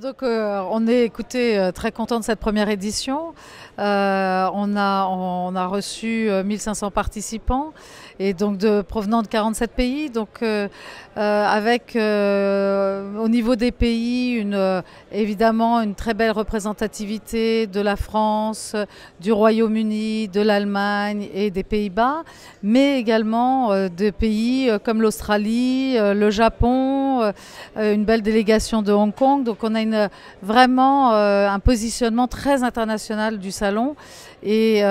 donc, euh, on est, écoutez, euh, très content de cette première édition. Euh, on, a, reçu 1500 participants et donc de, provenant de 47 pays. Donc, avec au niveau des pays, une, évidemment, une très belle représentativité de la France, du Royaume-Uni, de l'Allemagne et des Pays-Bas, mais également de pays comme l'Australie, le Japon, euh, euh, une belle délégation de Hong Kong. Donc on a une, euh, vraiment un positionnement très international du salon. Et,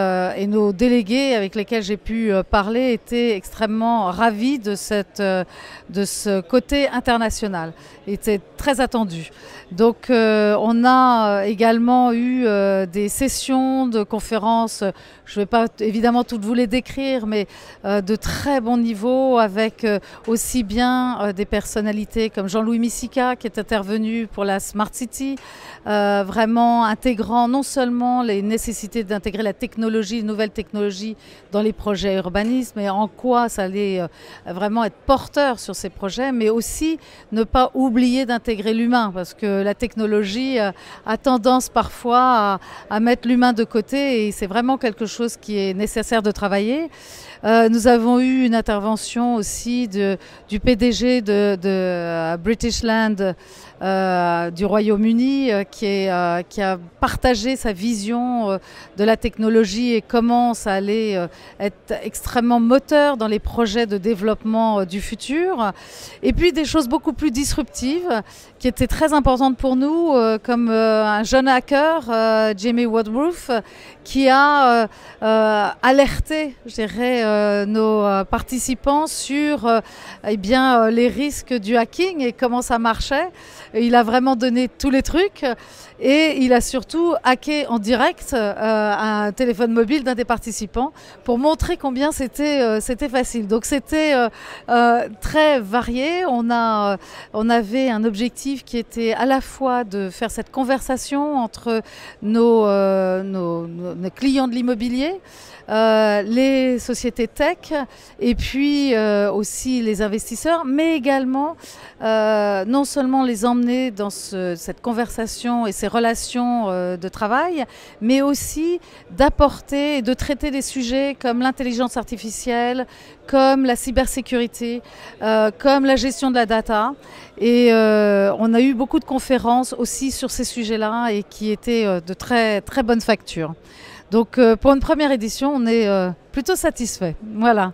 nos délégués avec lesquels j'ai pu parler étaient extrêmement ravis de, cette, de ce côté international. étaient très attendu. Donc on a également eu des sessions de conférences. Je ne vais pas évidemment toutes vous les décrire, mais de très bon niveau avec aussi bien des personnalités comme Jean-Louis Missica qui est intervenu pour la Smart City, euh, vraiment intégrant non seulement les nécessités d'intégrer la technologie, les nouvelles technologies dans les projets urbanisme et en quoi ça allait euh, vraiment être porteur sur ces projets, mais aussi ne pas oublier d'intégrer l'humain parce que la technologie euh, a tendance parfois à, mettre l'humain de côté et c'est vraiment quelque chose qui est nécessaire de travailler. nous avons eu une intervention aussi du PDG de euh, British Land euh, du Royaume-Uni, euh, qui, a partagé sa vision de la technologie et comment ça allait être extrêmement moteur dans les projets de développement du futur. Et puis des choses beaucoup plus disruptives qui étaient très importantes pour nous, comme un jeune hacker, Jamie Woodruff, qui a alerté, nos participants sur eh bien, les risques du hacking et comment ça marchait. Il a vraiment donné tous les trucs et il a surtout hacké en direct euh, un téléphone mobile d'un des participants pour montrer combien c'était euh, facile. Donc c'était euh, très varié. On a on avait un objectif qui était à la fois de faire cette conversation entre nos, clients de l'immobilier, les sociétés tech et puis aussi les investisseurs, mais également euh, non seulement les emmener dans cette conversation et ces relations euh, de travail, mais aussi d'apporter et de traiter des sujets comme l'intelligence artificielle, comme la cybersécurité, euh, comme la gestion de la data. Et on a eu beaucoup de conférences aussi sur ces sujets-là et qui étaient de très, très bonne facture. Donc pour une première édition, on est plutôt satisfait. Voilà.